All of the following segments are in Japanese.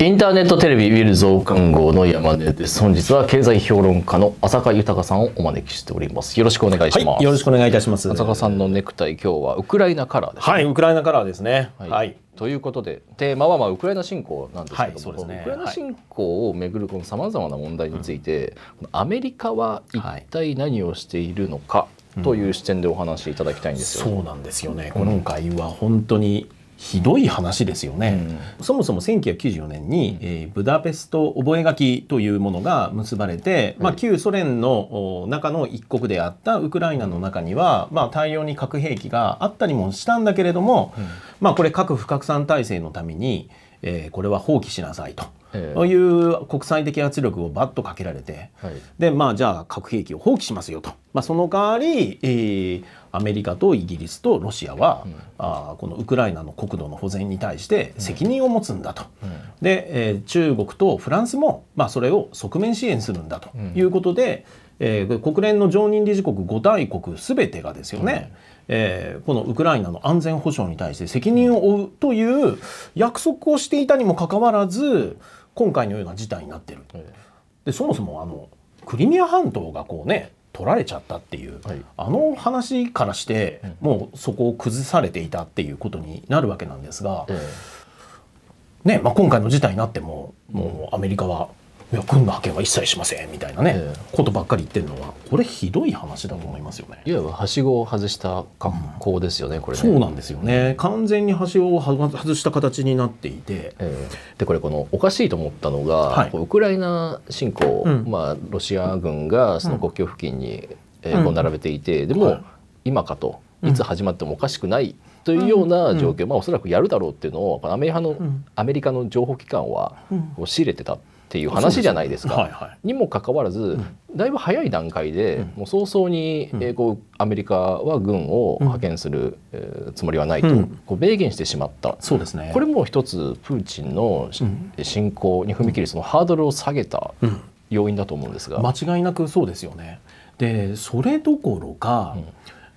インターネットテレビウィル増刊号の山根です。本日は経済評論家の浅香豊さんをお招きしております。よろしくお願いします。はい、よろしくお願いいたします。浅香さんのネクタイ今日はウクライナカラーです、ね、はい、ウクライナカラーですね。はい。はい、ということでテーマはまあウクライナ侵攻なんですけども、はいね、ウクライナ侵攻をめぐるこのさまざまな問題について、うん、アメリカは一体何をしているのか。という視点でお話しいただきたいんですよ、ね、そうなんですよね。今回は本当にひどい話ですよね、うん、そもそも1994年に、えー、ブダペスト覚書というものが結ばれて、まあ、旧ソ連の中の一国であったウクライナの中には、まあ、大量に核兵器があったりもしたんだけれども、うん、まあ、これ核不拡散体制のために、えー、これは放棄しなさいと。という国際的圧力をバッとかけられて、はい、でまあじゃあ核兵器を放棄しますよと、まあ、その代わり、えー、アメリカとイギリスとロシアは、うん、あこのウクライナの国土の保全に対して責任を持つんだと、うんうん、で、えー、中国とフランスも、まあ、それを側面支援するんだということで。うんえー、国連の常任理事国5大国全てがですよね、えー、このウクライナの安全保障に対して責任を負うという約束をしていたにもかかわらず今回のような事態になってる。でそもそもあのクリミア半島がこうね取られちゃったっていう、はい、あの話からして、もうそこを崩されていたっていうことになるわけなんですが、ねまあ、今回の事態になってももうアメリカはいや軍の派遣は一切しませんみたいなね、えー、ことばっかり言ってるのはこれひどい話だと思いますよねいわばはしごを外した格好ですよね、うん、これ、ね、そうなんですよね完全にはしごを外した形になっていて、えー、でこれこのおかしいと思ったのが、はい、ウクライナ侵攻、うん、まあ、ロシア軍がその国境付近に、えー、こう並べていて、でも、はい、今かといつ始まってもおかしくない、というような状況、うん、まあ、おそらくやるだろうっていうのをアメリカの、アメリカの情報機関は仕入れてたっていう話じゃないですか。すはいはい、にもかかわらず、うん、だいぶ早い段階で、うん、もう早々に、えこうアメリカは軍を派遣する、えつもりはないと、こう明言してしまった、そうですね、これも一つプーチンの、侵攻に踏み切るそのハードルを下げた要因だと思うんですが。間違いなくそうですよねでそれどころか、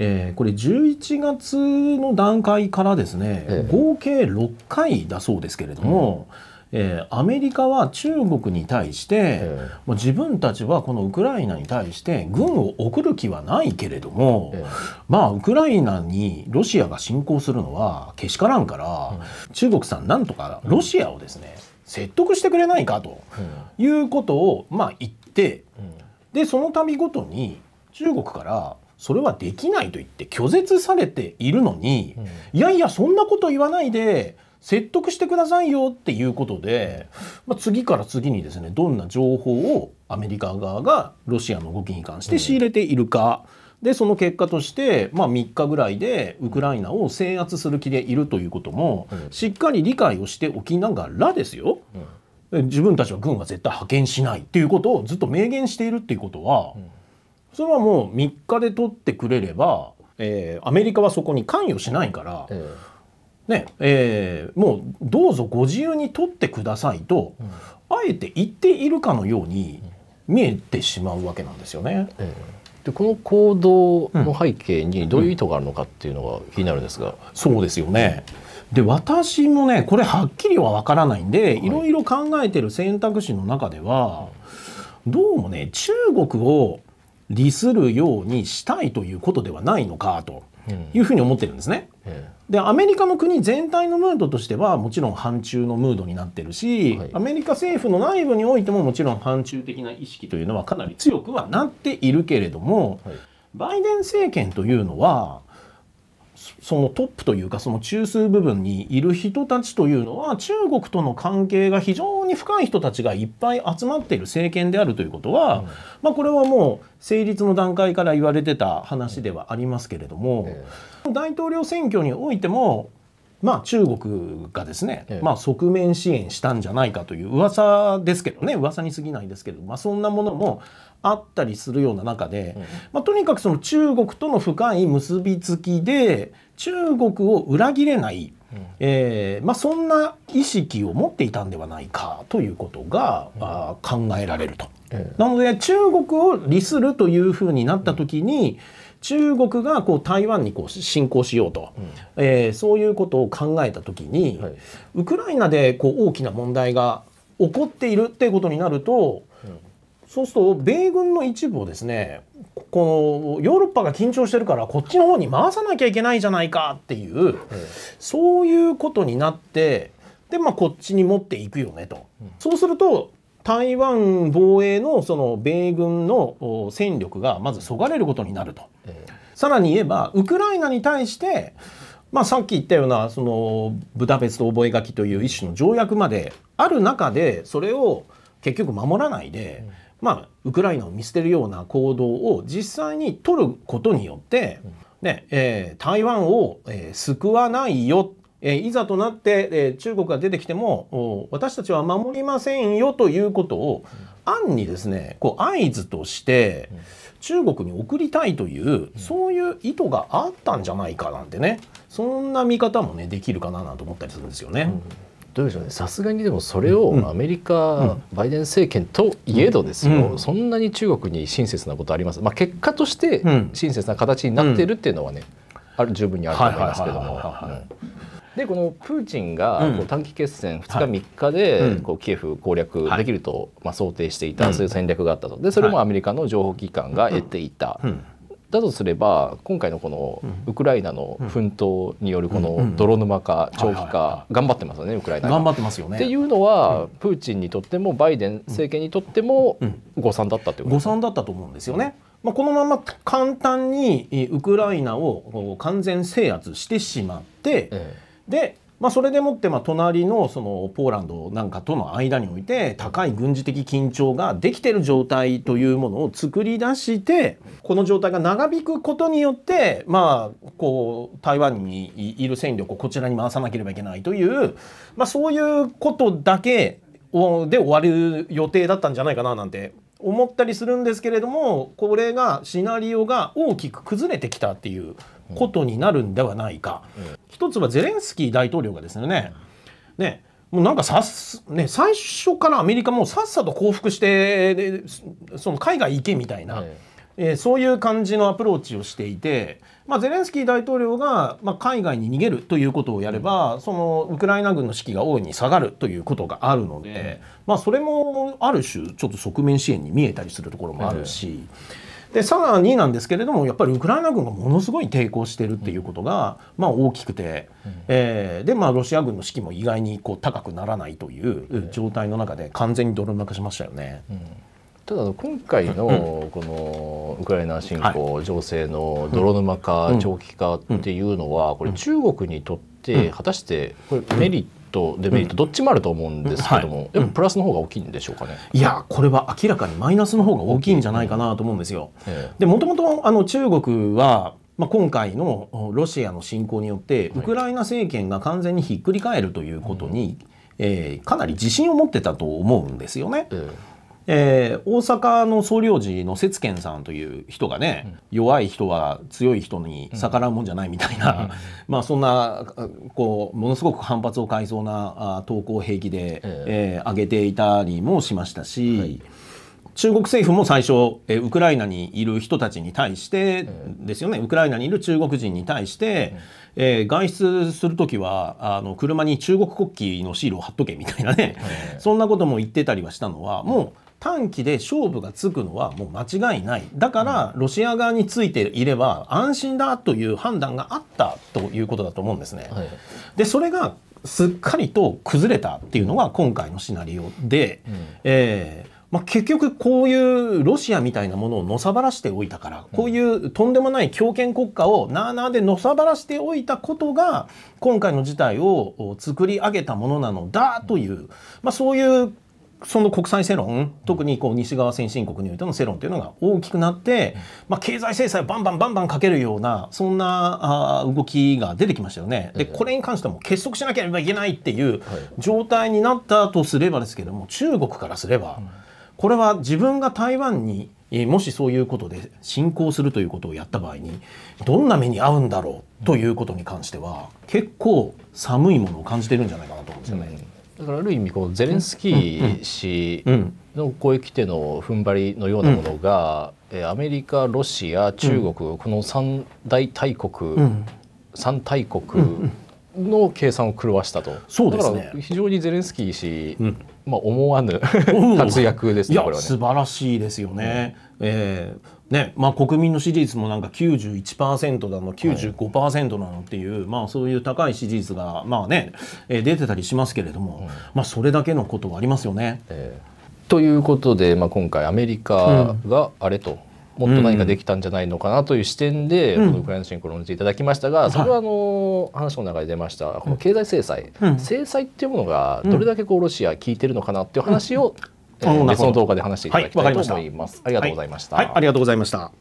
えー、これ11月の段階からですね、ええ、合計6回だそうですけれども。うんえー、アメリカは中国に対して、もう自分たちはこのウクライナに対して軍を送る気はないけれども、えー、まあウクライナにロシアが侵攻するのはけしからんから、うん、中国さんなんとかロシアをですね、説得してくれないかと、いうことをまあ言って、でその度ごとに中国からそれはできないと言って拒絶されているのに、いやいやそんなこと言わないで説得してくださいよっていうことで、まあ、次から次にですねどんな情報をアメリカ側がロシアの動きに関して仕入れているか、うん、でその結果として、まあ、3日ぐらいでウクライナを制圧する気でいるということも、うん、しっかり理解をしておきながらですよ、うん、自分たちは軍は絶対派遣しないっていうことをずっと明言しているっていうことは、それはもう3日で取ってくれれば、えー、アメリカはそこに関与しないから。ねえー、もうどうぞご自由に取ってくださいと、うん、あえて言っているかのように見えてしまうわけなんですよね。うん、でこの行動の背景にどういう意図があるのかっていうのが気になるんですが、うん、そうですよね。で私もねこれはっきりはわからないんで、い、ろいろ考えてる選択肢の中では、どうもね中国を利するようにしたいということではないのかというふうに思ってるんですね。でアメリカの国全体のムードとしてはもちろん反中のムードになってるし、はい、アメリカ政府の内部においてももちろん反中的な意識というのはかなり強くはなっているけれども、はい、バイデン政権というのはそのトップというかその中枢部分にいる人たちというのは中国との関係が非常に深い人たちがいっぱい集まっている政権であるということは、うん、まあ、これはもう成立の段階から言われてた話ではありますけれども、うんえー、大統領選挙においてもまあ、中国がですね、まあ、側面支援したんじゃないかという噂ですけどね噂に過ぎないですけど、まあ、そんなものもあったりするような中で、まあ、とにかくその中国との深い結びつきで中国を裏切れないえー、まあ、そんな意識を持っていたんではないかということが、うん、あ考えられると。えなので中国を利するというふうになった時に、中国がこう台湾にこう侵攻しようと、うん、えー、そういうことを考えた時に、はい、ウクライナでこう大きな問題が起こっているっていうことになると、うん、そうすると米軍の一部をですねこのヨーロッパが緊張してるからこっちの方に回さなきゃいけないじゃないかっていう、そういうことになってで、まあ、こっちに持っていくよねと。そうすると台湾防衛のその米軍の戦力がまずそがれることになると、さらに言えばウクライナに対してまあ、さっき言ったようなそのブダペスト覚書という一種の条約まである中でそれを結局守らないで、まあ、ウクライナを見捨てるような行動を実際に取ることによって、ねえー、台湾を、えー、救わないよ、えー、いざとなって、えー、中国が出てきても私たちは守りませんよということを、暗にですねこう合図として中国に送りたいという、そういう意図があったんじゃないかなんてねそんな見方もねできるかななんて思ったりするんですよね。うんどうでしょうねさすがにでもそれをアメリカ、バイデン政権といえどですよ、そんなに中国に親切なことあります、まあ、結果として親切な形になっているっていうのはね、ある十分にあると思いますけども。でこのプーチンがこう短期決戦2日3日でこうキエフ攻略できるとまあ想定していたそういう戦略があったとでそれもアメリカの情報機関が得ていただとすれば今回のこのウクライナの奮闘によるこの泥沼化長期化頑張ってますよねウクライナ頑張ってますよねっていうのはプーチンにとってもバイデン政権にとっても誤算だったといこと誤算だったと思うんですよね。まあ、このまま簡単にウクライナを完全制圧してしまって、でまあ、それでもってまあ隣のそのポーランドなんかとの間において高い軍事的緊張ができてる状態というものを作り出してこの状態が長引くことによってまあこう台湾にいる戦力をこちらに回さなければいけないという、まあ、そういうことだけで終わる予定だったんじゃないかななんて思ったりするんですけれどもこれがシナリオが大きく崩れてきたっていうことになるんではないか。うんうん一つはゼレンスキー大統領がですね、ね、もうなんかさね、最初からアメリカもさっさと降伏してその海外行けみたいな、ええー、そういう感じのアプローチをしていて、まあ、ゼレンスキー大統領が、まあ、海外に逃げるということをやれば、うん、そのウクライナ軍の士気が大いに下がるということがあるので、まあ、それもある種ちょっと側面支援に見えたりするところもあるし。でさらになんですけれどもやっぱりウクライナ軍がものすごい抵抗してるっていうことが、まあ、大きくて、うん、えー、で、まあ、ロシア軍の士気も意外にこう高くならないという状態の中で完全に泥沼化しましたよね。うんただ今回のこのウクライナ侵攻情勢の泥沼化長期化っていうのはこれ中国にとって果たしてこれメリットトデメリット、どっちもあると思うんですけども、うんはい、プラスの方が大きいんでしょうかね、いやこれは明らかにマイナスの方が大きいんじゃないかなと思うんですよ。ええ、で元々あの中国はまあ、今回のロシアの侵攻によってウクライナ政権が完全にひっくり返るということに、えかなり自信を持ってたと思うんですよね。えー、大阪の総領事の節賢さんという人がね、うん、弱い人は強い人に逆らうもんじゃないみたいな、うん、まあそんなこうものすごく反発を買いそうな投稿兵器で、えー、えー、上げていたりもしましたし。はい中国政府も最初、えウクライナにいる人たちに対してですよね、ウクライナにいる中国人に対して、えー、外出する時はあの車に中国国旗のシールを貼っとけみたいなね、そんなことも言ってたりはしたのはもう短期で勝負がつくのはもう間違いない。だから、ロシア側についていれば安心だという判断があったということだと思うんですね。はい、で、それがすっかりと崩れたっていうのが今回のシナリオで、うん、えー、まあ、結局こういうロシアみたいなものをのさばらしておいたから、こういうとんでもない強権国家をなあなあでのさばらしておいたことが今回の事態を作り上げたものなのだという、まあ、そういうその国際世論特にこう西側先進国においての世論というのが大きくなって、まあ、経済制裁をバンバンバンバンかけるようなそんなあ動きが出てきましたよね。でこれに関しても結束しなければいけないっていう状態になったとすればですけども中国からすればこれは自分が台湾にもしそういうことで侵攻するということをやった場合にどんな目に遭うんだろうということに関しては結構寒いものを感じてるんじゃないかなと思うんですよね。だからある意味このゼレンスキー氏の攻撃手の踏ん張りのようなものが、うん、アメリカロシア中国、この三大大国、三大国の計算を狂わしたと、そうですね、だから非常にゼレンスキー氏、うん、まあ、思わぬ活躍ですね、ね、素晴らしいですよね。うん、えー、ねまあ、国民の支持率もなんか91%だの95%なのっていう、はい、まあ、そういう高い支持率が、まあねえー、出てたりしますけれども、まあ、それだけのことはありますよね。えー、ということで、まあ、今回アメリカがあれと。うんもっと何かできたんじゃないのかなという視点で、このウクライナ侵攻を論じていただきましたが、それはあの話の中で出ましたこの経済制裁、制裁っていうものがどれだけこうロシア効いてるのかなっていう話を別の動画で話していただきたいと思います。ありがとうございました、はい、ありがとうございました。